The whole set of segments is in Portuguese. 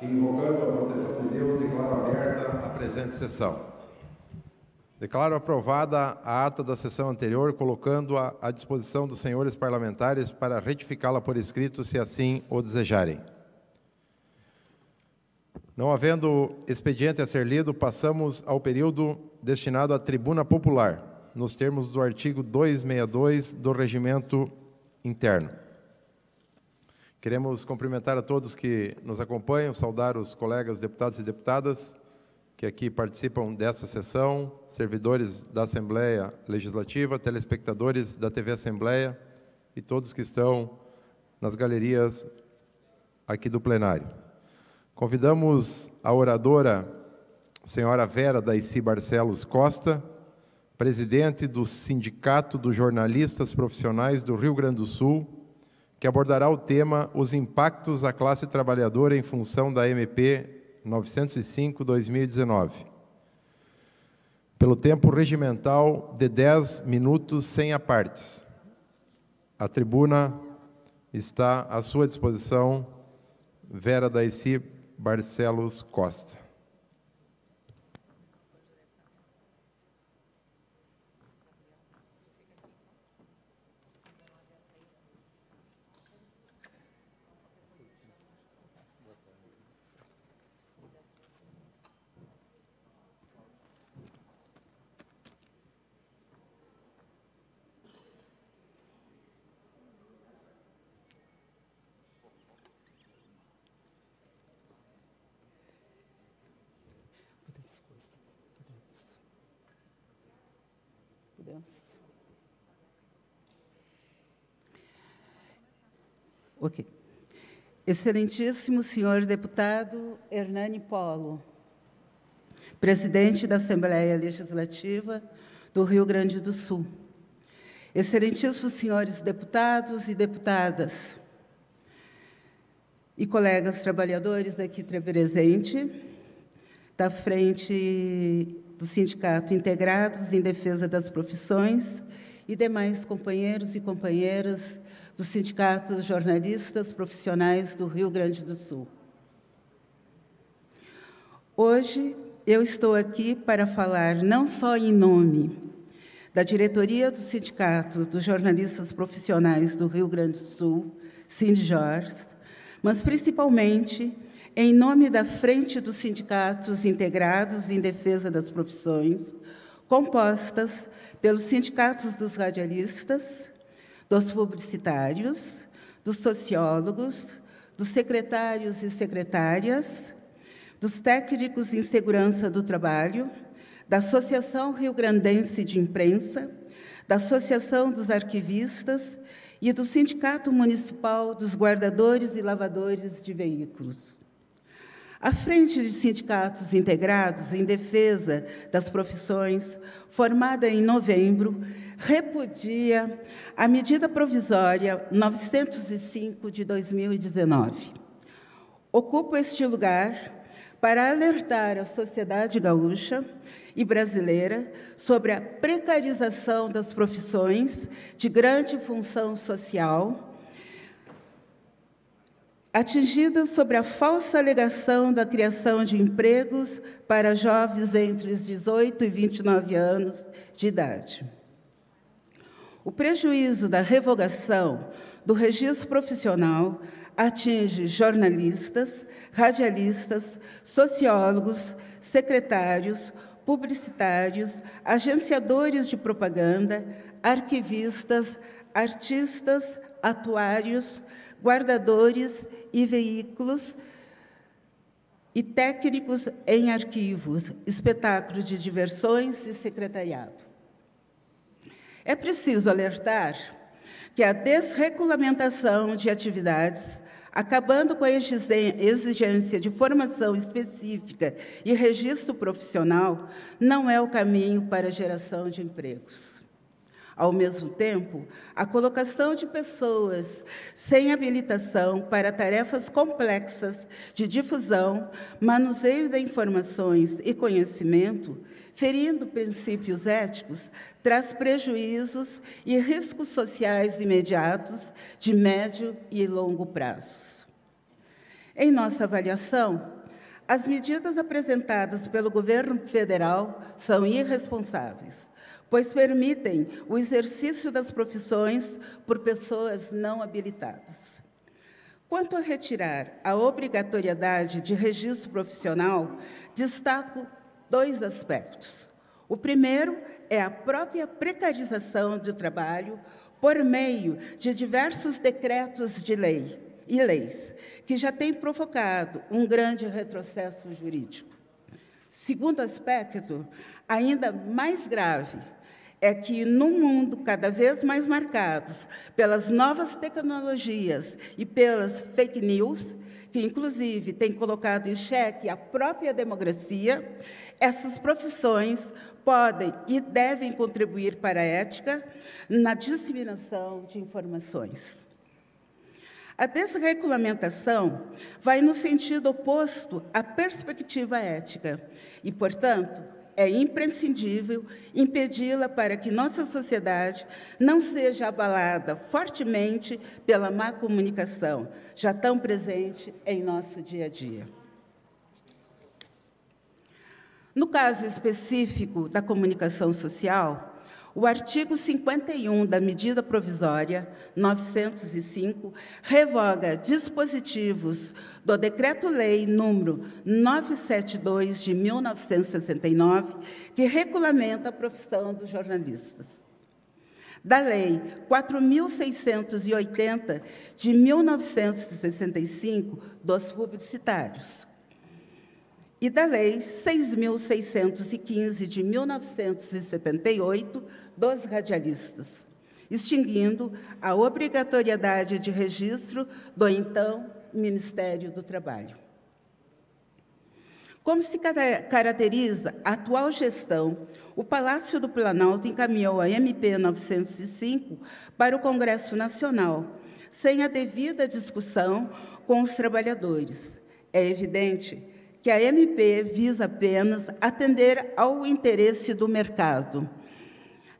Invocando a proteção de Deus, declaro aberta a presente sessão. Declaro aprovada a ata da sessão anterior, colocando-a à disposição dos senhores parlamentares para retificá-la por escrito, se assim o desejarem. Não havendo expediente a ser lido, passamos ao período destinado à tribuna popular, nos termos do artigo 262 do Regimento Interno. Queremos cumprimentar a todos que nos acompanham, saudar os colegas deputados e deputadas que aqui participam dessa sessão, servidores da Assembleia Legislativa, telespectadores da TV Assembleia e todos que estão nas galerias aqui do plenário. Convidamos a oradora, senhora Vera Daici Barcelos Costa, presidente do Sindicato dos Jornalistas Profissionais do Rio Grande do Sul, que abordará o tema Os impactos à classe trabalhadora em função da MP 905-2019. Pelo tempo regimental de 10 minutos sem apartes. A tribuna está à sua disposição. Vera Daici Barcelos Costa. Ok. Excelentíssimo senhor deputado Hernani Polo, presidente da Assembleia Legislativa do Rio Grande do Sul. Excelentíssimos senhores deputados e deputadas e colegas trabalhadores daqui presente, da frente do Sindicato Integrados em Defesa das Profissões e demais companheiros e companheiras do Sindicato dos Jornalistas Profissionais do Rio Grande do Sul. Hoje eu estou aqui para falar não só em nome da diretoria do Sindicato dos Jornalistas Profissionais do Rio Grande do Sul, Sindjors, mas principalmente em nome da Frente dos Sindicatos Integrados em Defesa das Profissões, compostas pelos sindicatos dos radialistas, dos publicitários, dos sociólogos, dos secretários e secretárias, dos técnicos em segurança do trabalho, da Associação Rio Grandense de Imprensa, da Associação dos Arquivistas e do Sindicato Municipal dos Guardadores e Lavadores de Veículos. À frente de sindicatos integrados em defesa das profissões, formada em novembro, repudia a medida provisória 905 de 2019. Ocupo este lugar para alertar a sociedade gaúcha e brasileira sobre a precarização das profissões de grande função social atingida sobre a falsa alegação da criação de empregos para jovens entre os 18 e 29 anos de idade. O prejuízo da revogação do registro profissional atinge jornalistas, radialistas, sociólogos, secretários, publicitários, agenciadores de propaganda, arquivistas, artistas, atuários, guardadores e veículos e técnicos em arquivos, espetáculos de diversões e secretariado. É preciso alertar que a desregulamentação de atividades, acabando com a exigência de formação específica e registro profissional, não é o caminho para a geração de empregos. Ao mesmo tempo, a colocação de pessoas sem habilitação para tarefas complexas de difusão, manuseio de informações e conhecimento, ferindo princípios éticos, traz prejuízos e riscos sociais imediatos de médio e longo prazos. Em nossa avaliação, as medidas apresentadas pelo governo federal são irresponsáveis pois permitem o exercício das profissões por pessoas não habilitadas. Quanto a retirar a obrigatoriedade de registro profissional, destaco dois aspectos. O primeiro é a própria precarização do trabalho por meio de diversos decretos de lei e leis, que já têm provocado um grande retrocesso jurídico. Segundo aspecto, ainda mais grave, é que, no mundo cada vez mais marcados pelas novas tecnologias e pelas fake news, que inclusive tem colocado em xeque a própria democracia, essas profissões podem e devem contribuir para a ética na disseminação de informações. A desregulamentação vai no sentido oposto à perspectiva ética e, portanto, é imprescindível impedi-la para que nossa sociedade não seja abalada fortemente pela má comunicação, já tão presente em nosso dia a dia. No caso específico da comunicação social, o artigo 51 da medida provisória 905 revoga dispositivos do Decreto-Lei número 972 de 1969, que regulamenta a profissão dos jornalistas. Da Lei 4680 de 1965 dos publicitários e da Lei 6.615 de 1978, dos radialistas, extinguindo a obrigatoriedade de registro do então Ministério do Trabalho. Como se caracteriza a atual gestão, o Palácio do Planalto encaminhou a MP 905 para o Congresso Nacional, sem a devida discussão com os trabalhadores. É evidente que a MP visa apenas atender ao interesse do mercado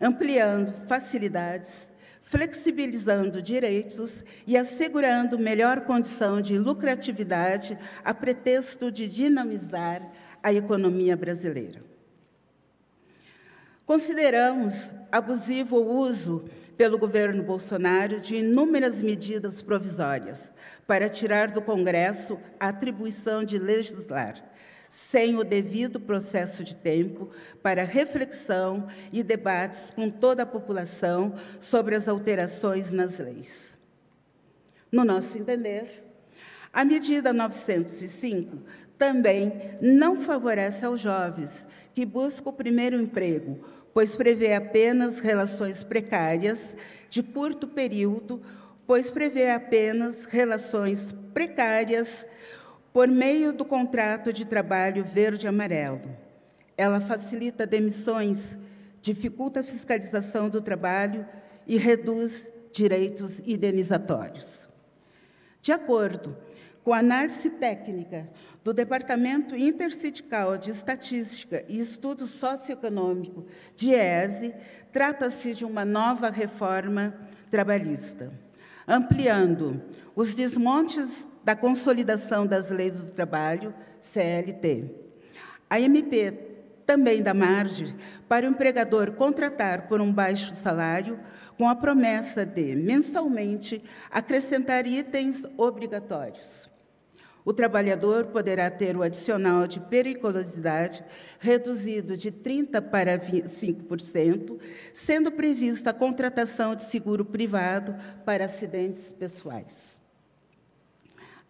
ampliando facilidades, flexibilizando direitos e assegurando melhor condição de lucratividade a pretexto de dinamizar a economia brasileira. Consideramos abusivo o uso pelo governo Bolsonaro de inúmeras medidas provisórias para tirar do Congresso a atribuição de legislar sem o devido processo de tempo para reflexão e debates com toda a população sobre as alterações nas leis. No nosso entender, a medida 905 também não favorece aos jovens que buscam o primeiro emprego, pois prevê apenas relações precárias de curto período, pois prevê apenas relações precárias por meio do contrato de trabalho verde-amarelo. Ela facilita demissões, dificulta a fiscalização do trabalho e reduz direitos indenizatórios. De acordo com a análise técnica do Departamento Intersindical de Estatística e Estudo Socioeconômico de ESE, trata-se de uma nova reforma trabalhista, ampliando os desmontes da consolidação das leis do trabalho, CLT. A MP também dá margem para o empregador contratar por um baixo salário, com a promessa de, mensalmente, acrescentar itens obrigatórios. O trabalhador poderá ter o adicional de periculosidade reduzido de 30% para 5%, sendo prevista a contratação de seguro privado para acidentes pessoais.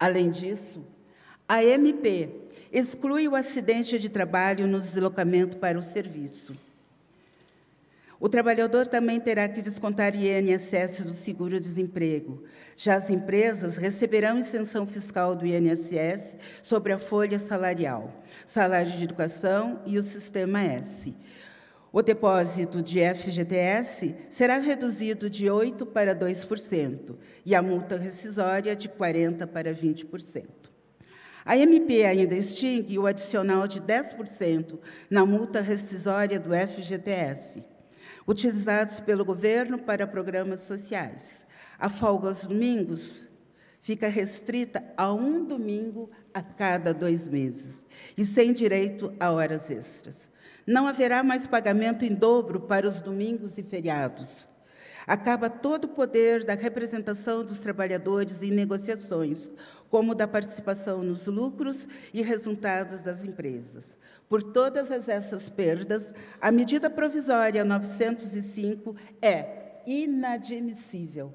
Além disso, a MP exclui o acidente de trabalho no deslocamento para o serviço. O trabalhador também terá que descontar INSS do seguro-desemprego. Já as empresas receberão isenção fiscal do INSS sobre a folha salarial, salário de educação e o sistema S. O depósito de FGTS será reduzido de 8% para 2% e a multa rescisória de 40% para 20%. A MP ainda extingue o adicional de 10% na multa rescisória do FGTS, utilizados pelo governo para programas sociais. A folga aos domingos fica restrita a um domingo a cada dois meses e sem direito a horas extras. Não haverá mais pagamento em dobro para os domingos e feriados. Acaba todo o poder da representação dos trabalhadores em negociações, como da participação nos lucros e resultados das empresas. Por todas essas perdas, a medida provisória 905 é inadmissível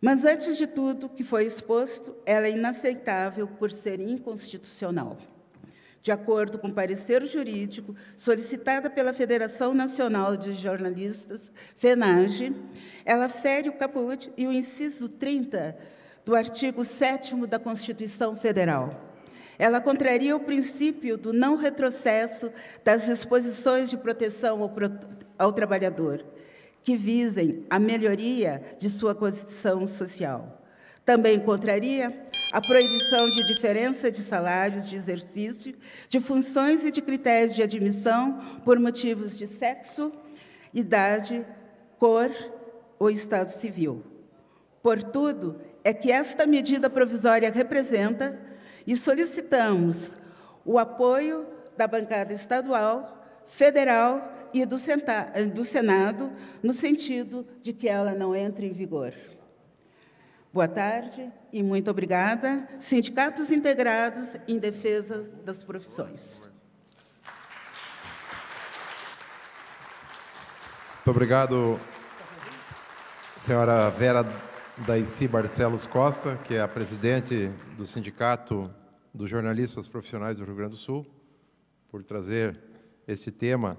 mas, antes de tudo que foi exposto, ela é inaceitável por ser inconstitucional. De acordo com o parecer jurídico solicitada pela Federação Nacional de Jornalistas, FENAGE, ela fere o caput e o inciso 30 do artigo 7 da Constituição Federal. Ela contraria o princípio do não retrocesso das disposições de proteção ao, ao trabalhador que visem a melhoria de sua condição social. Também contraria a proibição de diferença de salários, de exercício, de funções e de critérios de admissão por motivos de sexo, idade, cor ou estado civil. Por tudo é que esta medida provisória representa e solicitamos o apoio da bancada estadual, federal e do, do Senado, no sentido de que ela não entre em vigor. Boa tarde e muito obrigada. Sindicatos integrados em defesa das profissões. Muito obrigado, senhora Vera Daici Barcelos Costa, que é a presidente do Sindicato dos Jornalistas Profissionais do Rio Grande do Sul, por trazer esse tema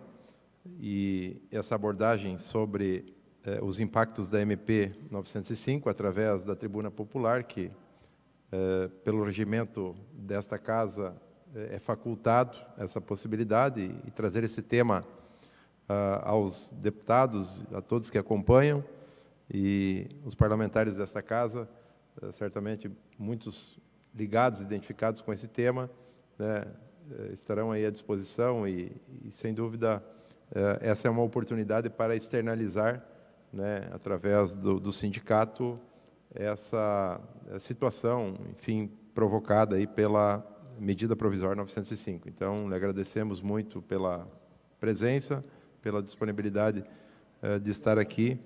e essa abordagem sobre eh, os impactos da MP 905 através da Tribuna Popular, que eh, pelo regimento desta casa eh, é facultado essa possibilidade e, trazer esse tema ah, aos deputados, a todos que acompanham e os parlamentares desta casa, eh, certamente muitos ligados, identificados com esse tema, né, eh, estarão aí à disposição e, e sem dúvida é, essa é uma oportunidade para externalizar, né, através do, do, sindicato, essa situação, enfim, provocada aí pela medida provisória 905. Então, lhe agradecemos muito pela presença, pela disponibilidade é, de estar aqui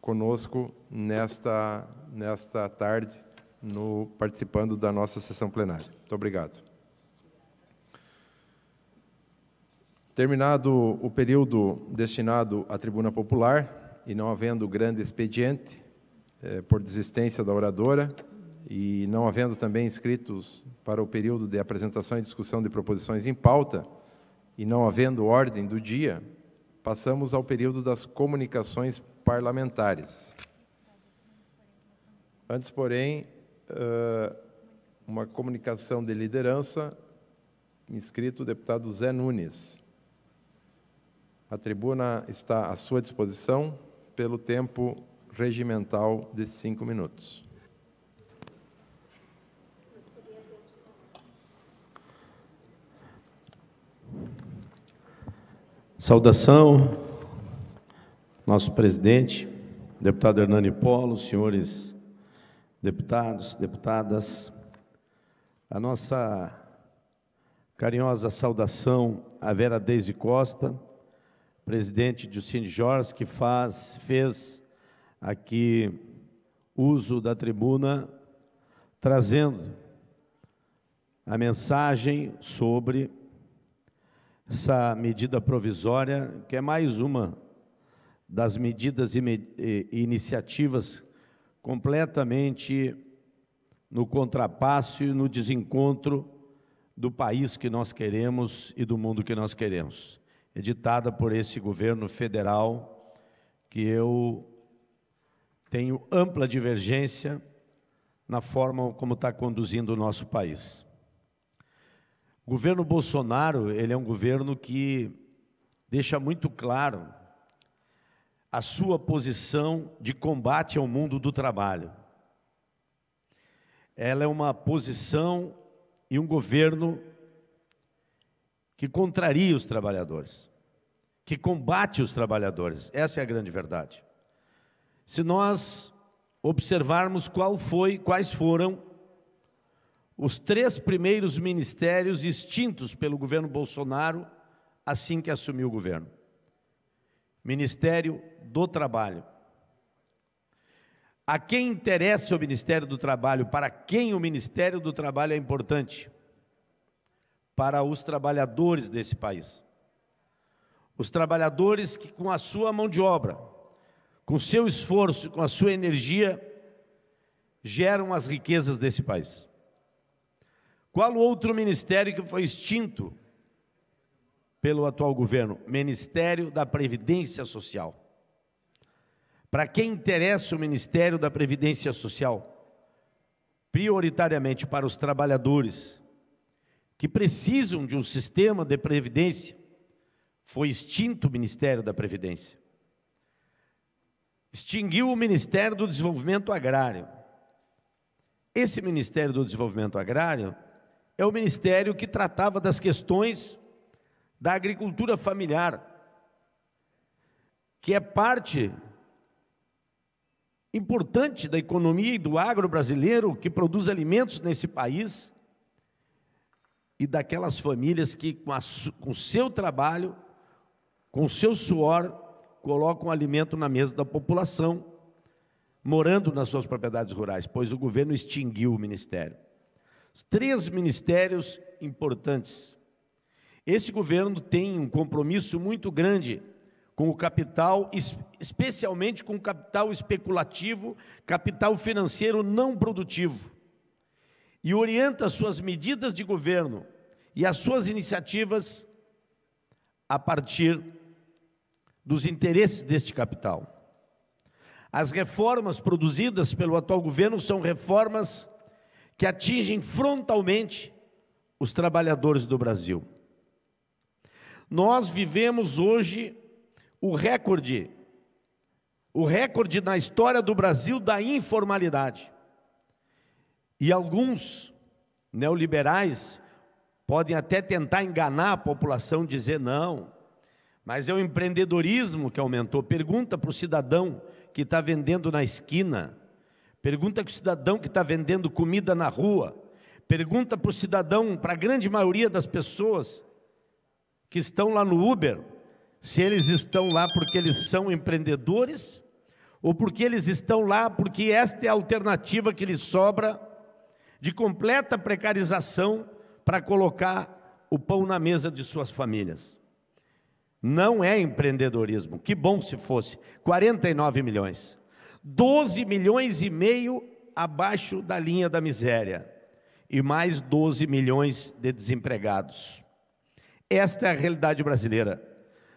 conosco nesta, nesta tarde, no, participando da nossa sessão plenária. Muito obrigado. Terminado o período destinado à tribuna popular e não havendo grande expediente eh, por desistência da oradora e não havendo também inscritos para o período de apresentação e discussão de proposições em pauta e não havendo ordem do dia, passamos ao período das comunicações parlamentares. Antes, porém, eh, uma comunicação de liderança, inscrito o deputado Zé Nunes. A tribuna está à sua disposição pelo tempo regimental de cinco minutos. Saudação, nosso presidente, deputado Hernani Polo, senhores deputados, deputadas, a nossa carinhosa saudação à Vera Deise Costa, presidente Justine Jorge, que faz, fez aqui uso da tribuna, trazendo a mensagem sobre essa medida provisória, que é mais uma das medidas e, e iniciativas completamente no contrapasso e no desencontro do país que nós queremos e do mundo que nós queremos editada por esse governo federal, que eu tenho ampla divergência na forma como está conduzindo o nosso país. O governo Bolsonaro, ele é um governo que deixa muito claro a sua posição de combate ao mundo do trabalho. Ela é uma posição e um governo que contraria os trabalhadores, que combate os trabalhadores. Essa é a grande verdade. Se nós observarmos qual foi, quais foram os três primeiros ministérios extintos pelo governo Bolsonaro assim que assumiu o governo. Ministério do Trabalho. A quem interessa o Ministério do Trabalho, para quem o Ministério do Trabalho é importante? para os trabalhadores desse país. Os trabalhadores que, com a sua mão de obra, com seu esforço, com a sua energia, geram as riquezas desse país. Qual outro ministério que foi extinto pelo atual governo? Ministério da Previdência Social. Para quem interessa o Ministério da Previdência Social? Prioritariamente para os trabalhadores que precisam de um sistema de previdência, foi extinto o Ministério da Previdência. Extinguiu o Ministério do Desenvolvimento Agrário. Esse Ministério do Desenvolvimento Agrário é o ministério que tratava das questões da agricultura familiar, que é parte importante da economia e do agro brasileiro, que produz alimentos nesse país e daquelas famílias que, com, a, com o seu trabalho, com o seu suor, colocam alimento na mesa da população, morando nas suas propriedades rurais, pois o governo extinguiu o ministério. Três ministérios importantes. Esse governo tem um compromisso muito grande com o capital, especialmente com o capital especulativo, capital financeiro não produtivo e orienta suas medidas de governo e as suas iniciativas a partir dos interesses deste capital. As reformas produzidas pelo atual governo são reformas que atingem frontalmente os trabalhadores do Brasil. Nós vivemos hoje o recorde, o recorde na história do Brasil da informalidade. E alguns neoliberais podem até tentar enganar a população, dizer não, mas é o empreendedorismo que aumentou. Pergunta para o cidadão que está vendendo na esquina, pergunta para o cidadão que está vendendo comida na rua, pergunta para o cidadão, para a grande maioria das pessoas que estão lá no Uber, se eles estão lá porque eles são empreendedores ou porque eles estão lá porque esta é a alternativa que lhes sobra de completa precarização para colocar o pão na mesa de suas famílias. Não é empreendedorismo, que bom se fosse. 49 milhões. 12 milhões e meio abaixo da linha da miséria e mais 12 milhões de desempregados. Esta é a realidade brasileira.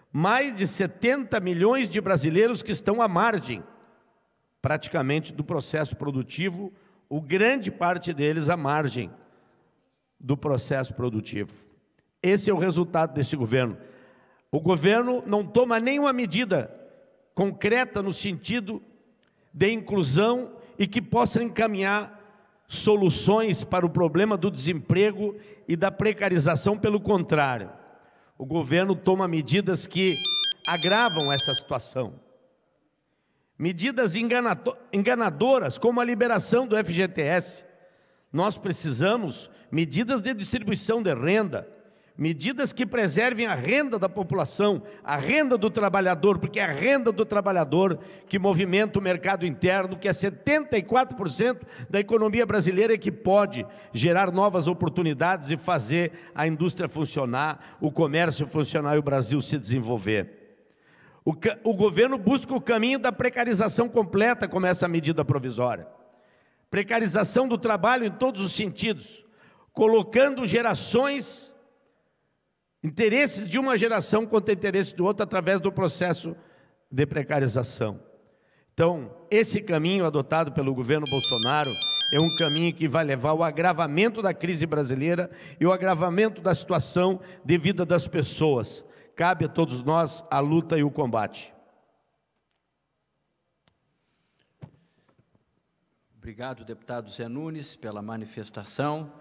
Mais de 70 milhões de brasileiros que estão à margem, praticamente, do processo produtivo o grande parte deles à margem do processo produtivo. Esse é o resultado desse governo. O governo não toma nenhuma medida concreta no sentido de inclusão e que possa encaminhar soluções para o problema do desemprego e da precarização, pelo contrário. O governo toma medidas que agravam essa situação. Medidas enganadoras, como a liberação do FGTS. Nós precisamos medidas de distribuição de renda, medidas que preservem a renda da população, a renda do trabalhador, porque é a renda do trabalhador que movimenta o mercado interno, que é 74% da economia brasileira e que pode gerar novas oportunidades e fazer a indústria funcionar, o comércio funcionar e o Brasil se desenvolver. O, o governo busca o caminho da precarização completa, como essa medida provisória. Precarização do trabalho em todos os sentidos, colocando gerações, interesses de uma geração contra interesses do outro através do processo de precarização. Então, esse caminho adotado pelo governo Bolsonaro é um caminho que vai levar ao agravamento da crise brasileira e ao agravamento da situação de vida das pessoas cabe a todos nós a luta e o combate. Obrigado, deputado Zé Nunes, pela manifestação.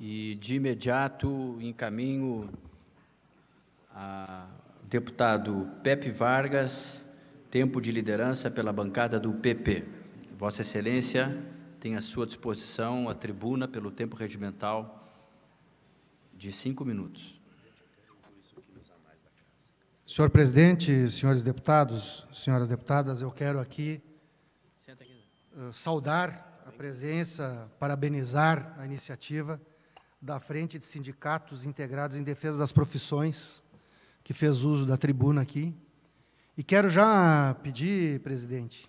E de imediato encaminho ao deputado Pepe Vargas, tempo de liderança pela bancada do PP. Vossa Excelência tem à sua disposição a tribuna pelo tempo regimental de cinco minutos. Senhor presidente, senhores deputados, senhoras deputadas, eu quero aqui eh, saudar a presença, parabenizar a iniciativa da Frente de Sindicatos Integrados em Defesa das Profissões, que fez uso da tribuna aqui. E quero já pedir, presidente,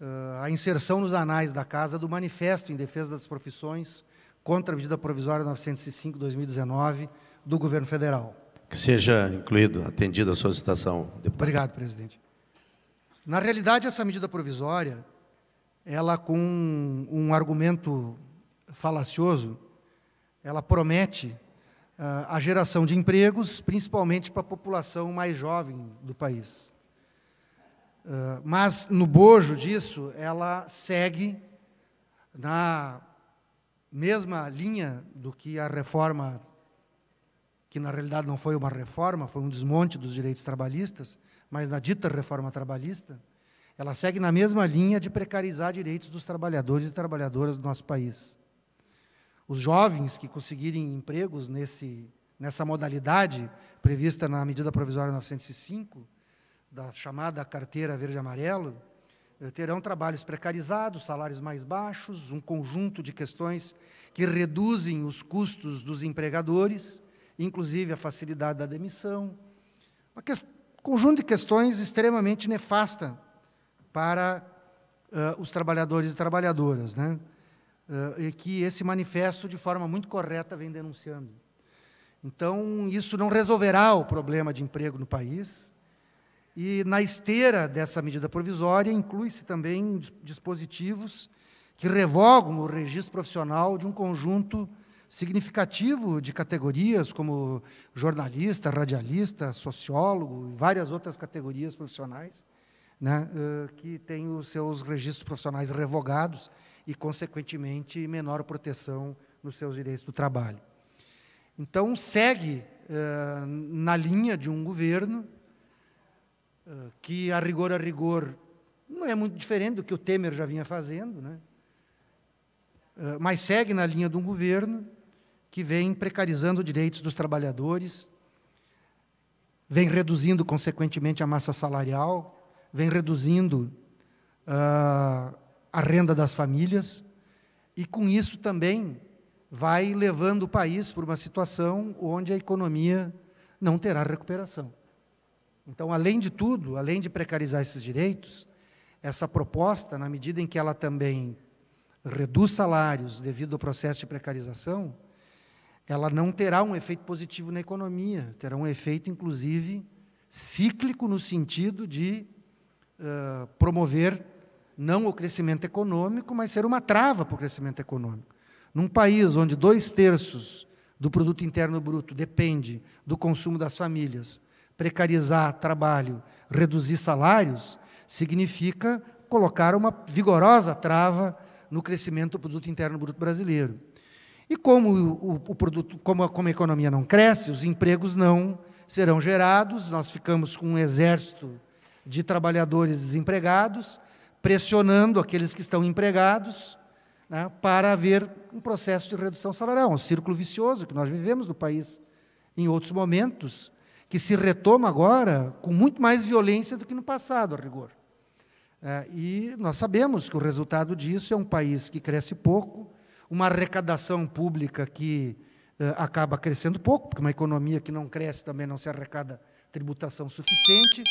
eh, a inserção nos anais da Casa do Manifesto em Defesa das Profissões contra a medida provisória 905-2019 do Governo Federal. Que seja incluído, atendida a solicitação, deputado. Obrigado, presidente. Na realidade, essa medida provisória, ela com um argumento falacioso, ela promete uh, a geração de empregos, principalmente para a população mais jovem do país. Uh, mas, no bojo disso, ela segue na mesma linha do que a reforma que na realidade não foi uma reforma, foi um desmonte dos direitos trabalhistas, mas na dita reforma trabalhista, ela segue na mesma linha de precarizar direitos dos trabalhadores e trabalhadoras do nosso país. Os jovens que conseguirem empregos nesse, nessa modalidade prevista na medida provisória 905, da chamada carteira verde-amarelo, eh, terão trabalhos precarizados, salários mais baixos, um conjunto de questões que reduzem os custos dos empregadores inclusive a facilidade da demissão. Um conjunto de questões extremamente nefasta para uh, os trabalhadores e trabalhadoras, né? Uh, e que esse manifesto, de forma muito correta, vem denunciando. Então, isso não resolverá o problema de emprego no país. E, na esteira dessa medida provisória, inclui-se também dispositivos que revogam o registro profissional de um conjunto significativo de categorias como jornalista, radialista, sociólogo e várias outras categorias profissionais, né, eh, que têm os seus registros profissionais revogados e, consequentemente, menor proteção nos seus direitos do trabalho. Então, segue eh, na linha de um governo eh, que, a rigor, a rigor, não é muito diferente do que o Temer já vinha fazendo, né? mas segue na linha de um governo que vem precarizando direitos dos trabalhadores, vem reduzindo, consequentemente, a massa salarial, vem reduzindo uh, a renda das famílias, e com isso também vai levando o país para uma situação onde a economia não terá recuperação. Então, além de tudo, além de precarizar esses direitos, essa proposta, na medida em que ela também reduz salários devido ao processo de precarização, ela não terá um efeito positivo na economia, terá um efeito, inclusive, cíclico no sentido de uh, promover não o crescimento econômico, mas ser uma trava para o crescimento econômico. Num país onde dois terços do produto interno bruto depende do consumo das famílias, precarizar trabalho, reduzir salários, significa colocar uma vigorosa trava no crescimento do produto interno bruto brasileiro. E como o, o, produto, como a, como a economia não cresce, os empregos não serão gerados, nós ficamos com um exército de trabalhadores desempregados, pressionando aqueles que estão empregados né, para haver um processo de redução salarial, um círculo vicioso que nós vivemos no país em outros momentos, que se retoma agora com muito mais violência do que no passado, a rigor. É, e nós sabemos que o resultado disso é um país que cresce pouco, uma arrecadação pública que uh, acaba crescendo pouco, porque uma economia que não cresce também não se arrecada tributação suficiente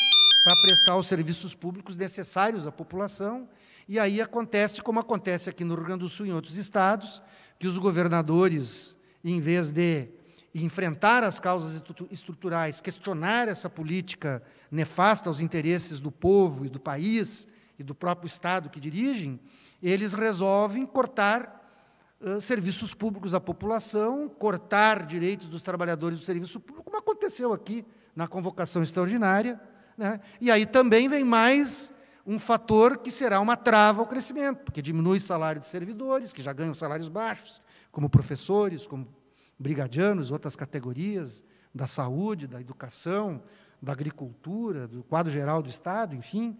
para prestar os serviços públicos necessários à população. E aí acontece, como acontece aqui no Rio Grande do Sul e em outros estados, que os governadores, em vez de enfrentar as causas estruturais, questionar essa política nefasta aos interesses do povo e do país e do próprio Estado que dirigem, eles resolvem cortar serviços públicos à população, cortar direitos dos trabalhadores do serviço público, como aconteceu aqui na convocação extraordinária. Né? E aí também vem mais um fator que será uma trava ao crescimento, porque diminui o salário de servidores, que já ganham salários baixos, como professores, como brigadianos, outras categorias da saúde, da educação, da agricultura, do quadro geral do Estado, enfim.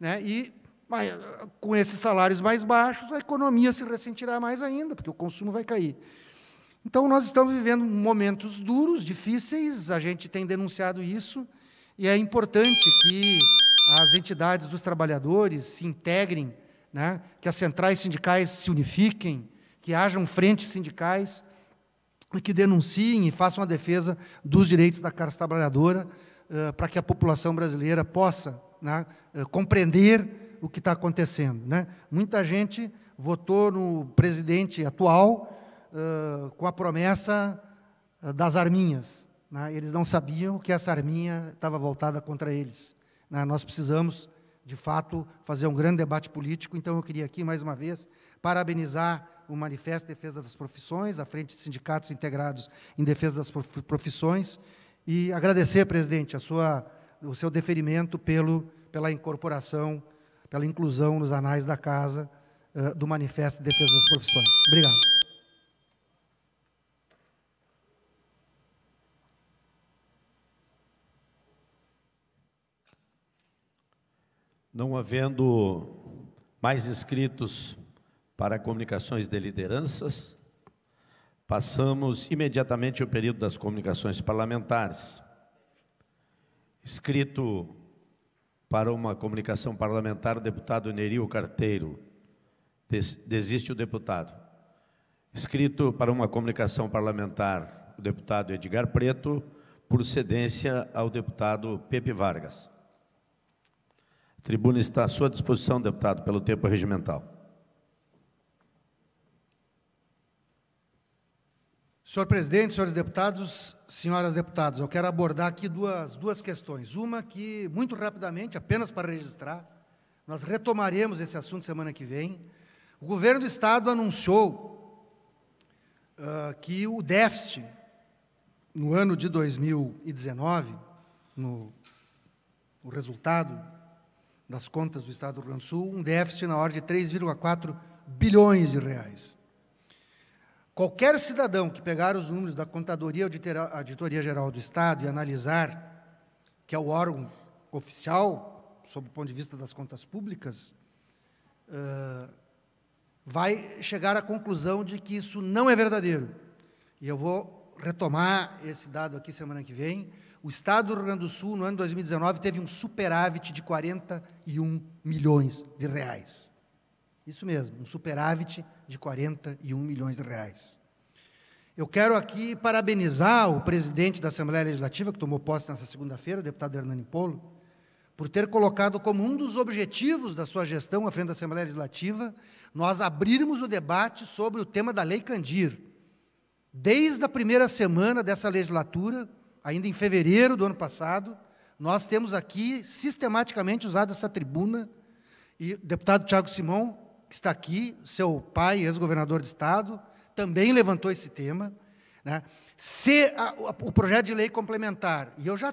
Né? E mas, eh, com esses salários mais baixos, a economia se ressentirá mais ainda, porque o consumo vai cair. Então, nós estamos vivendo momentos duros, difíceis, a gente tem denunciado isso, e é importante que as entidades dos trabalhadores se integrem, né, que as centrais sindicais se unifiquem, que hajam frentes sindicais que denunciem e façam a defesa dos direitos da classe trabalhadora, uh, para que a população brasileira possa né, uh, compreender o que está acontecendo. Né? Muita gente votou no presidente atual uh, com a promessa das arminhas. Né? Eles não sabiam que essa arminha estava voltada contra eles. Né? Nós precisamos, de fato, fazer um grande debate político. Então, eu queria aqui, mais uma vez, parabenizar o Manifesto Defesa das Profissões, a frente de sindicatos integrados em defesa das profissões, e agradecer, presidente, a sua, o seu deferimento pelo, pela incorporação pela inclusão nos anais da casa uh, do Manifesto de Defesa das Profissões. Obrigado. Não havendo mais inscritos para comunicações de lideranças, passamos imediatamente ao período das comunicações parlamentares. Escrito para uma comunicação parlamentar, o deputado Neril Carteiro. Desiste o deputado. Escrito para uma comunicação parlamentar, o deputado Edgar Preto, por cedência ao deputado Pepe Vargas. A tribuna está à sua disposição, deputado, pelo tempo regimental. Senhor presidente, senhores deputados, senhoras deputadas, eu quero abordar aqui duas, duas questões. Uma que, muito rapidamente, apenas para registrar, nós retomaremos esse assunto semana que vem. O governo do Estado anunciou uh, que o déficit no ano de 2019, no, o resultado das contas do Estado do Rio Grande do Sul, um déficit na ordem de 3,4 bilhões de reais. Qualquer cidadão que pegar os números da Contadoria Auditoria Geral do Estado e analisar, que é o órgão oficial, sob o ponto de vista das contas públicas, vai chegar à conclusão de que isso não é verdadeiro. E eu vou retomar esse dado aqui semana que vem. O Estado do Rio Grande do Sul, no ano de 2019, teve um superávit de 41 milhões de reais. Isso mesmo, um superávit de 41 milhões de reais. Eu quero aqui parabenizar o presidente da Assembleia Legislativa, que tomou posse nessa segunda-feira, o deputado Hernani Polo, por ter colocado como um dos objetivos da sua gestão à frente da Assembleia Legislativa nós abrirmos o debate sobre o tema da Lei Candir. Desde a primeira semana dessa legislatura, ainda em fevereiro do ano passado, nós temos aqui sistematicamente usado essa tribuna, e o deputado Tiago Simão que está aqui, seu pai, ex-governador de Estado, também levantou esse tema. Né? Se a, o projeto de lei complementar, e eu já,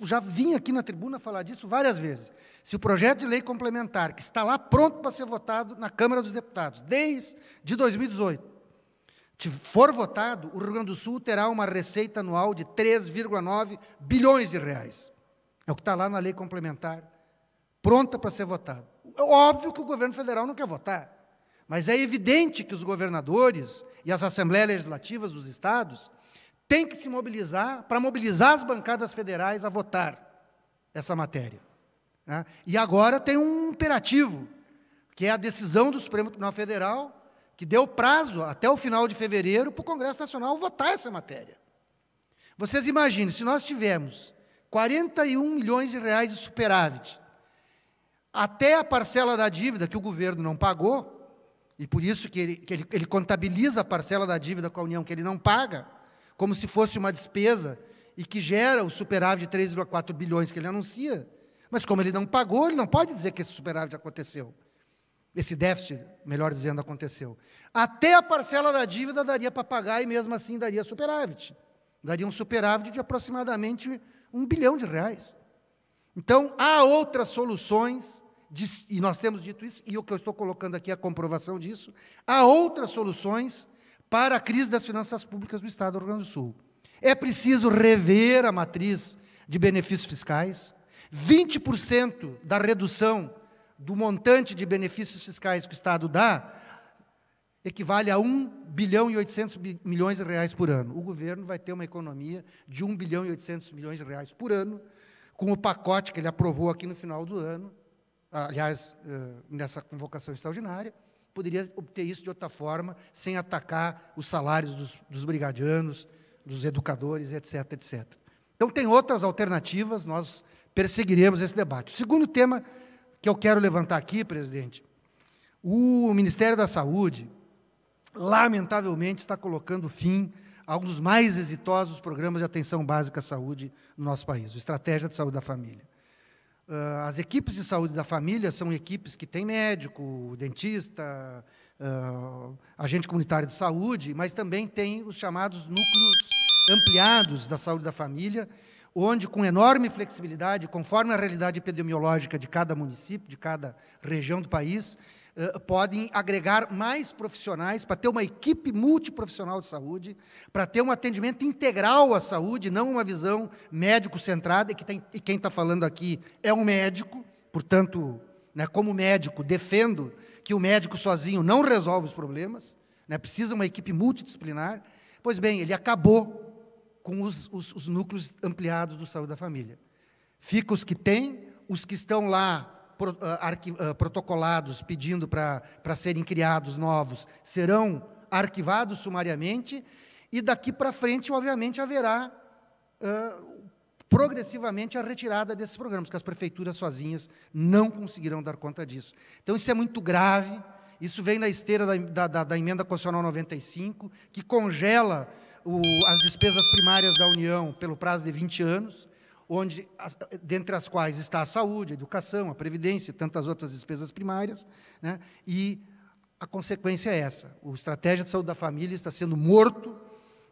já vim aqui na tribuna falar disso várias vezes, se o projeto de lei complementar, que está lá pronto para ser votado na Câmara dos Deputados, desde 2018, for votado, o Rio Grande do Sul terá uma receita anual de 3,9 bilhões de reais. É o que está lá na lei complementar, pronta para ser votada. É óbvio que o governo federal não quer votar. Mas é evidente que os governadores e as assembleias legislativas dos estados têm que se mobilizar para mobilizar as bancadas federais a votar essa matéria. Né? E agora tem um imperativo, que é a decisão do Supremo Tribunal Federal, que deu prazo até o final de fevereiro para o Congresso Nacional votar essa matéria. Vocês imaginem, se nós tivermos 41 milhões de reais de superávit até a parcela da dívida que o governo não pagou, e por isso que ele, que ele, ele contabiliza a parcela da dívida com a União que ele não paga, como se fosse uma despesa e que gera o superávit de 3,4 bilhões que ele anuncia. Mas como ele não pagou, ele não pode dizer que esse superávit aconteceu. Esse déficit, melhor dizendo, aconteceu. Até a parcela da dívida daria para pagar e mesmo assim daria superávit. Daria um superávit de aproximadamente um bilhão de reais. Então, há outras soluções e nós temos dito isso, e o que eu estou colocando aqui é a comprovação disso, há outras soluções para a crise das finanças públicas do Estado do Rio Grande do Sul. É preciso rever a matriz de benefícios fiscais. 20% da redução do montante de benefícios fiscais que o Estado dá equivale a 1 bilhão e 800 milhões de reais por ano. O governo vai ter uma economia de 1 bilhão e 800 milhões de reais por ano, com o pacote que ele aprovou aqui no final do ano, aliás, eh, nessa convocação extraordinária, poderia obter isso de outra forma, sem atacar os salários dos, dos brigadianos, dos educadores, etc, etc. Então, tem outras alternativas, nós perseguiremos esse debate. O segundo tema que eu quero levantar aqui, presidente, o Ministério da Saúde, lamentavelmente, está colocando fim a um dos mais exitosos programas de atenção básica à saúde no nosso país, o Estratégia de Saúde da Família. Uh, as equipes de saúde da família são equipes que têm médico, dentista, uh, agente comunitário de saúde, mas também tem os chamados núcleos ampliados da saúde da família, onde, com enorme flexibilidade, conforme a realidade epidemiológica de cada município, de cada região do país, eh, podem agregar mais profissionais para ter uma equipe multiprofissional de saúde, para ter um atendimento integral à saúde, não uma visão médico-centrada, e, que tem, e quem está falando aqui é um médico, portanto, né, como médico, defendo que o médico sozinho não resolve os problemas, né, precisa uma equipe multidisciplinar. Pois bem, ele acabou com os, os, os núcleos ampliados do Saúde da Família. Fica os que têm, os que estão lá ah, ah, protocolados pedindo para serem criados novos serão arquivados sumariamente, e daqui para frente, obviamente, haverá uh, progressivamente a retirada desses programas, que as prefeituras sozinhas não conseguirão dar conta disso. Então, isso é muito grave, isso vem na esteira da, da, da emenda constitucional 95, que congela o, as despesas primárias da União pelo prazo de 20 anos, onde, dentre as quais está a saúde, a educação, a previdência e tantas outras despesas primárias, né? e a consequência é essa. O estratégia de saúde da família está sendo morto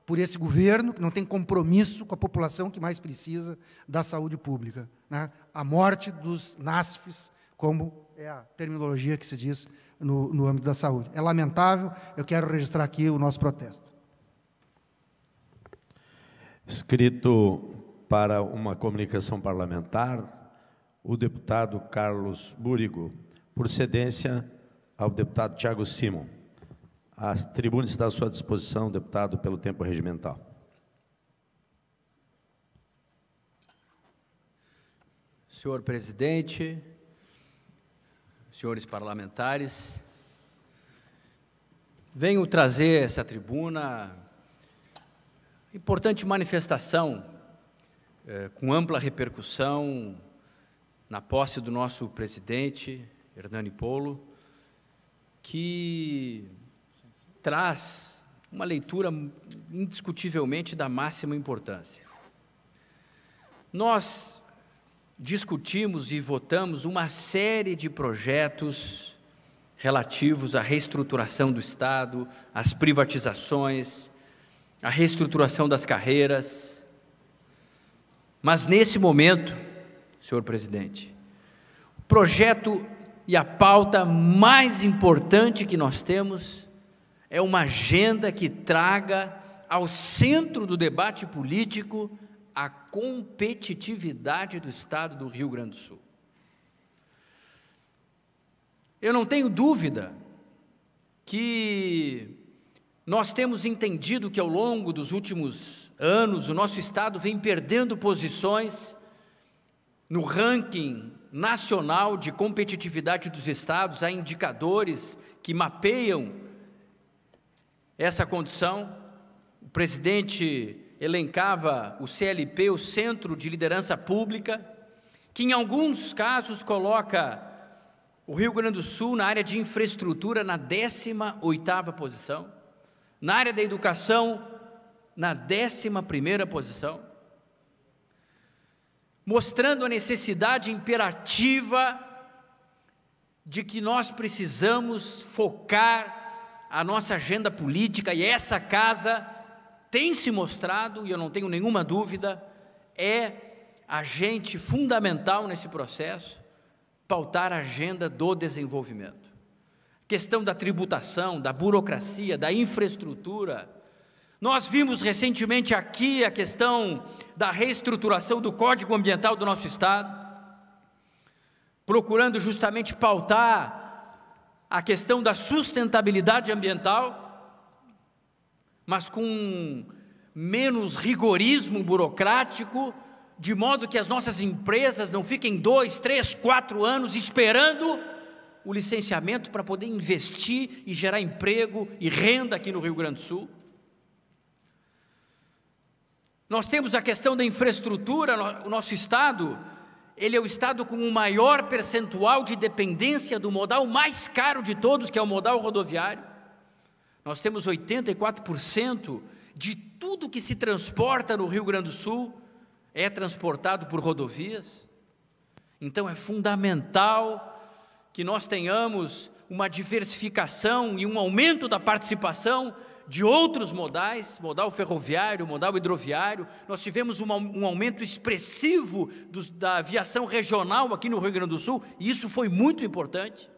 por esse governo que não tem compromisso com a população que mais precisa da saúde pública. Né? A morte dos NASFs, como é a terminologia que se diz no, no âmbito da saúde. É lamentável, eu quero registrar aqui o nosso protesto. Escrito para uma comunicação parlamentar o deputado Carlos Búrigo, por cedência ao deputado Tiago Simon. A tribuna está à sua disposição, deputado, pelo tempo regimental. Senhor presidente, senhores parlamentares, venho trazer essa tribuna importante manifestação é, com ampla repercussão na posse do nosso presidente, Hernani Polo, que traz uma leitura indiscutivelmente da máxima importância. Nós discutimos e votamos uma série de projetos relativos à reestruturação do Estado, às privatizações, à reestruturação das carreiras, mas nesse momento, senhor presidente, o projeto e a pauta mais importante que nós temos é uma agenda que traga ao centro do debate político a competitividade do Estado do Rio Grande do Sul. Eu não tenho dúvida que nós temos entendido que ao longo dos últimos anos, o nosso estado vem perdendo posições no ranking nacional de competitividade dos estados, há indicadores que mapeiam essa condição. O presidente elencava o CLP, o Centro de Liderança Pública, que em alguns casos coloca o Rio Grande do Sul na área de infraestrutura na 18ª posição, na área da educação na 11 posição, mostrando a necessidade imperativa de que nós precisamos focar a nossa agenda política e essa casa tem se mostrado, e eu não tenho nenhuma dúvida, é agente fundamental nesse processo pautar a agenda do desenvolvimento. Questão da tributação, da burocracia, da infraestrutura, nós vimos recentemente aqui a questão da reestruturação do Código Ambiental do nosso Estado, procurando justamente pautar a questão da sustentabilidade ambiental, mas com menos rigorismo burocrático, de modo que as nossas empresas não fiquem dois, três, quatro anos esperando o licenciamento para poder investir e gerar emprego e renda aqui no Rio Grande do Sul. Nós temos a questão da infraestrutura, o nosso estado, ele é o estado com o maior percentual de dependência do modal mais caro de todos, que é o modal rodoviário. Nós temos 84% de tudo que se transporta no Rio Grande do Sul é transportado por rodovias. Então é fundamental que nós tenhamos uma diversificação e um aumento da participação de outros modais, modal ferroviário, modal hidroviário, nós tivemos um, um aumento expressivo dos, da aviação regional aqui no Rio Grande do Sul, e isso foi muito importante.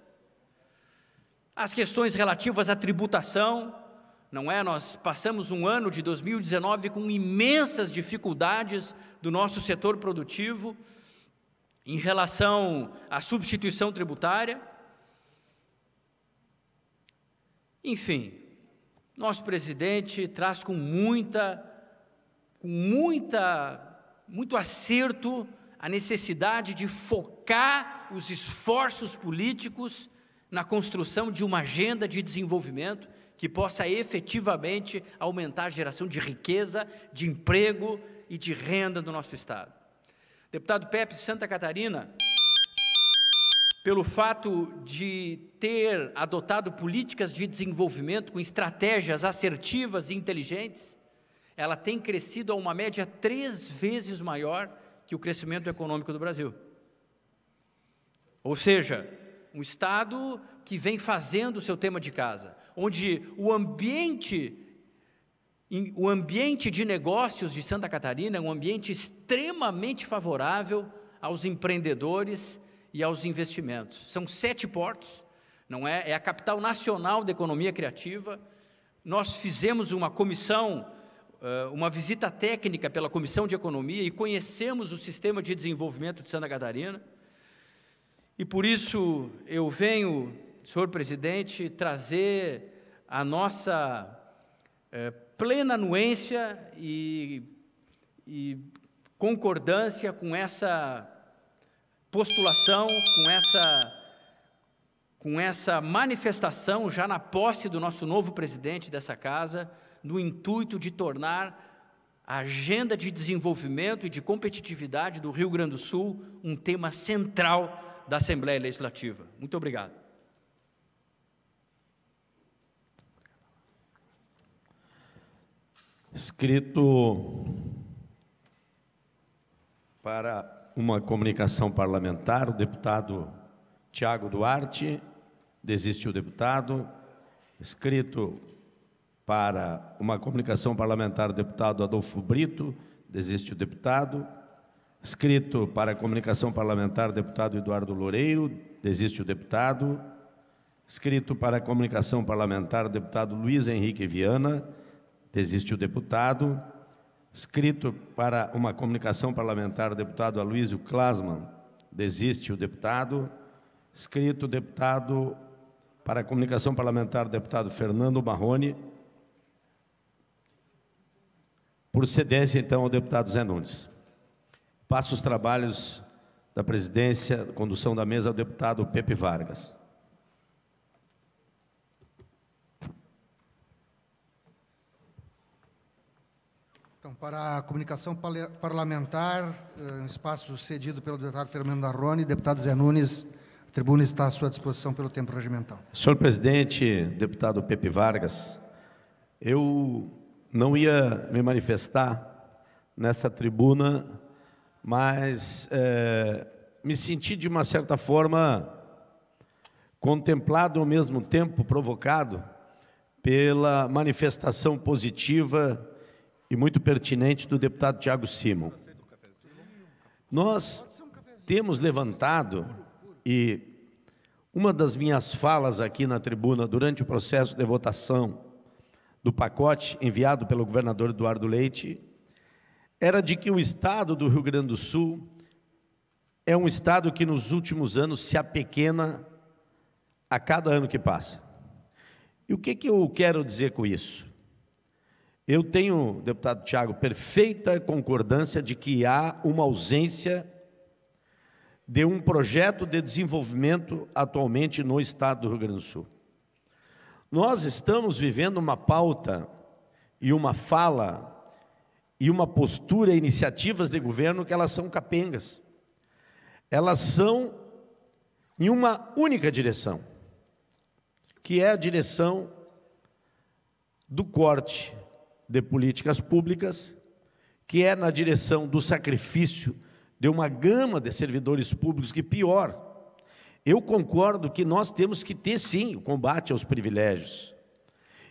As questões relativas à tributação, não é? Nós passamos um ano de 2019 com imensas dificuldades do nosso setor produtivo em relação à substituição tributária. Enfim, nosso presidente traz com muita, com muita, muito acerto a necessidade de focar os esforços políticos na construção de uma agenda de desenvolvimento que possa efetivamente aumentar a geração de riqueza, de emprego e de renda do nosso Estado. Deputado Pepe Santa Catarina pelo fato de ter adotado políticas de desenvolvimento com estratégias assertivas e inteligentes, ela tem crescido a uma média três vezes maior que o crescimento econômico do Brasil. Ou seja, um Estado que vem fazendo o seu tema de casa, onde o ambiente, o ambiente de negócios de Santa Catarina é um ambiente extremamente favorável aos empreendedores e aos investimentos. São sete portos, não é? É a capital nacional da economia criativa. Nós fizemos uma comissão, eh, uma visita técnica pela Comissão de Economia e conhecemos o sistema de desenvolvimento de Santa Catarina. E por isso eu venho, senhor presidente, trazer a nossa é, plena anuência e, e concordância com essa postulação, com essa com essa manifestação já na posse do nosso novo presidente dessa casa, no intuito de tornar a agenda de desenvolvimento e de competitividade do Rio Grande do Sul um tema central da Assembleia Legislativa. Muito obrigado. Escrito para uma comunicação parlamentar, o deputado Tiago Duarte, desiste o deputado, escrito para uma comunicação parlamentar, o deputado Adolfo Brito, desiste o deputado, escrito para a comunicação parlamentar, o deputado Eduardo Loureiro, desiste o deputado, escrito para a comunicação parlamentar, o deputado Luiz Henrique Viana, desiste o deputado, Escrito para uma comunicação parlamentar do deputado Aloysio Klasman, desiste o deputado. Escrito deputado para a comunicação parlamentar do deputado Fernando Marrone. cedência, então, ao deputado Zé Nunes. Passo os trabalhos da presidência, condução da mesa ao deputado Pepe Vargas. Então, para a comunicação parlamentar, eh, um espaço cedido pelo deputado Fernando Arrone, deputado Zé Nunes, a tribuna está à sua disposição pelo tempo regimental. Senhor presidente, deputado Pepe Vargas, eu não ia me manifestar nessa tribuna, mas é, me senti de uma certa forma contemplado ao mesmo tempo provocado pela manifestação positiva e muito pertinente do deputado Tiago Simon. Nós temos levantado, e uma das minhas falas aqui na tribuna durante o processo de votação do pacote enviado pelo governador Eduardo Leite, era de que o Estado do Rio Grande do Sul é um Estado que nos últimos anos se apequena a cada ano que passa. E o que, que eu quero dizer com isso? Eu tenho, deputado Tiago, perfeita concordância de que há uma ausência de um projeto de desenvolvimento atualmente no estado do Rio Grande do Sul. Nós estamos vivendo uma pauta e uma fala e uma postura, iniciativas de governo que elas são capengas. Elas são em uma única direção, que é a direção do corte de políticas públicas, que é na direção do sacrifício de uma gama de servidores públicos que pior. Eu concordo que nós temos que ter sim o combate aos privilégios.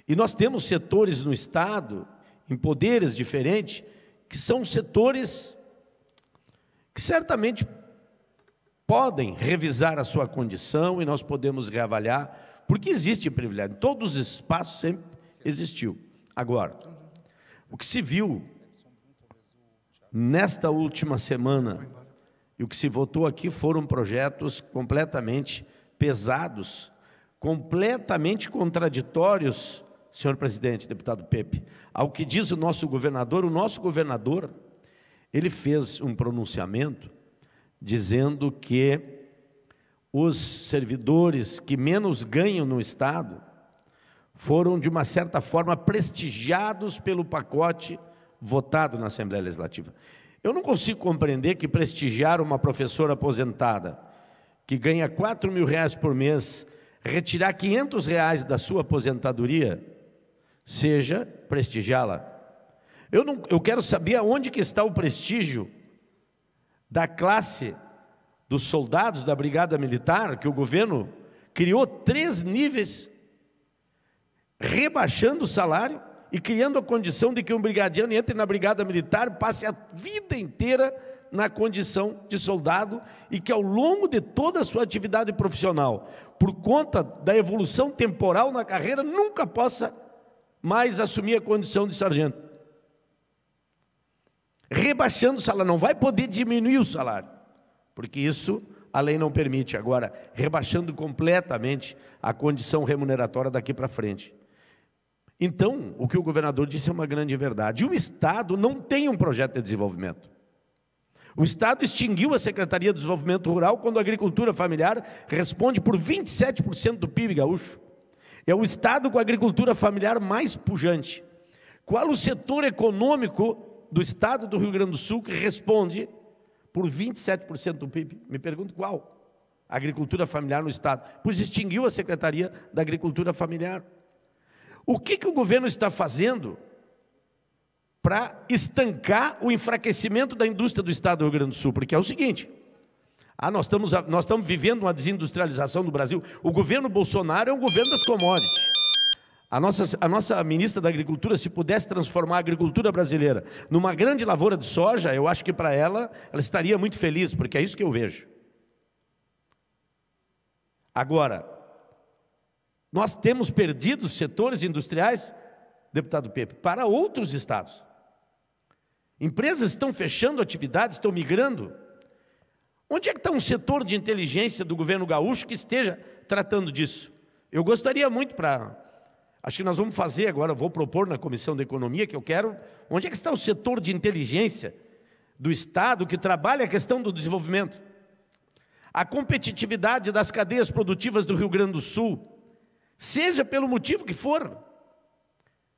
E nós temos setores no Estado, em poderes diferentes, que são setores que certamente podem revisar a sua condição e nós podemos reavaliar, porque existe privilégio. Em todos os espaços sempre existiu. Agora, o que se viu nesta última semana e o que se votou aqui foram projetos completamente pesados, completamente contraditórios, senhor presidente, deputado Pepe, ao que diz o nosso governador. O nosso governador, ele fez um pronunciamento dizendo que os servidores que menos ganham no Estado foram, de uma certa forma, prestigiados pelo pacote votado na Assembleia Legislativa. Eu não consigo compreender que prestigiar uma professora aposentada que ganha 4 mil reais por mês, retirar 500 reais da sua aposentadoria, seja prestigiá-la. Eu, não, eu quero saber aonde que está o prestígio da classe dos soldados da Brigada Militar, que o governo criou três níveis rebaixando o salário e criando a condição de que um brigadiano entre na brigada militar, passe a vida inteira na condição de soldado e que ao longo de toda a sua atividade profissional, por conta da evolução temporal na carreira, nunca possa mais assumir a condição de sargento. Rebaixando o salário, não vai poder diminuir o salário, porque isso a lei não permite. Agora, rebaixando completamente a condição remuneratória daqui para frente. Então, o que o governador disse é uma grande verdade. o Estado não tem um projeto de desenvolvimento. O Estado extinguiu a Secretaria de Desenvolvimento Rural quando a agricultura familiar responde por 27% do PIB gaúcho. É o Estado com a agricultura familiar mais pujante. Qual o setor econômico do Estado do Rio Grande do Sul que responde por 27% do PIB? Me pergunto qual? A agricultura familiar no Estado. Pois extinguiu a Secretaria da Agricultura Familiar. O que, que o governo está fazendo para estancar o enfraquecimento da indústria do Estado do Rio Grande do Sul? Porque é o seguinte: ah, nós, estamos, nós estamos vivendo uma desindustrialização do Brasil. O governo Bolsonaro é um governo das commodities. A nossa, a nossa ministra da Agricultura, se pudesse transformar a agricultura brasileira numa grande lavoura de soja, eu acho que para ela, ela estaria muito feliz, porque é isso que eu vejo. Agora, nós temos perdido setores industriais, deputado Pepe, para outros estados. Empresas estão fechando atividades, estão migrando. Onde é que está um setor de inteligência do governo gaúcho que esteja tratando disso? Eu gostaria muito para. Acho que nós vamos fazer agora, vou propor na Comissão da Economia que eu quero. Onde é que está o setor de inteligência do Estado que trabalha a questão do desenvolvimento? A competitividade das cadeias produtivas do Rio Grande do Sul, seja pelo motivo que for.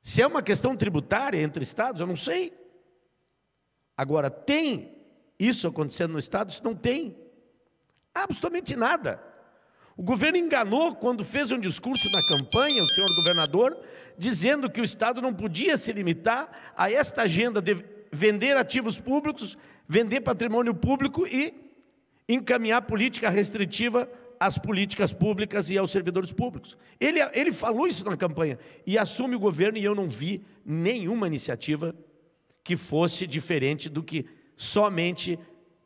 Se é uma questão tributária entre estados, eu não sei. Agora, tem isso acontecendo no estado? Isso não tem. Absolutamente nada. O governo enganou quando fez um discurso na campanha, o senhor governador, dizendo que o Estado não podia se limitar a esta agenda de vender ativos públicos, vender patrimônio público e encaminhar política restritiva às políticas públicas e aos servidores públicos. Ele, ele falou isso na campanha e assume o governo e eu não vi nenhuma iniciativa que fosse diferente do que somente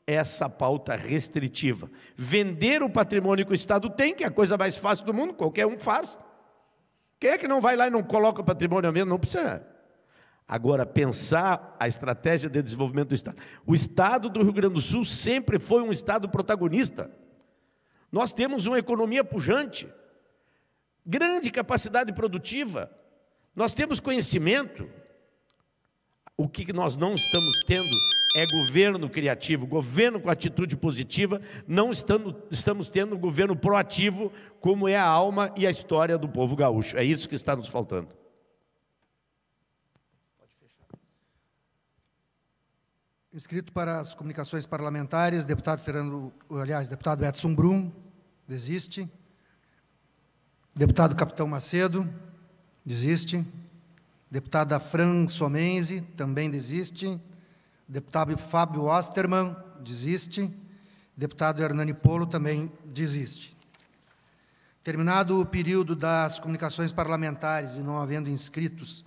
essa pauta restritiva. Vender o patrimônio que o Estado tem, que é a coisa mais fácil do mundo, qualquer um faz. Quem é que não vai lá e não coloca o patrimônio ao mesmo? Não precisa. Agora, pensar a estratégia de desenvolvimento do Estado. O Estado do Rio Grande do Sul sempre foi um Estado protagonista. Nós temos uma economia pujante, grande capacidade produtiva, nós temos conhecimento. O que nós não estamos tendo é governo criativo, governo com atitude positiva, não estando, estamos tendo um governo proativo, como é a alma e a história do povo gaúcho. É isso que está nos faltando. Inscrito para as comunicações parlamentares, deputado Fernando, aliás, deputado Edson Brum, desiste. Deputado Capitão Macedo, desiste. Deputada Fran Somenzi, também desiste. Deputado Fábio Osterman, desiste. Deputado Hernani Polo também desiste. Terminado o período das comunicações parlamentares e não havendo inscritos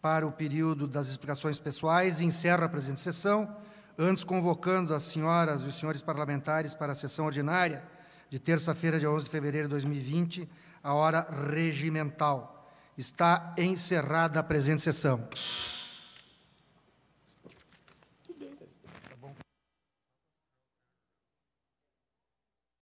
para o período das explicações pessoais e encerro a presente sessão, antes convocando as senhoras e os senhores parlamentares para a sessão ordinária de terça-feira, dia 11 de fevereiro de 2020, à hora regimental. Está encerrada a presente sessão.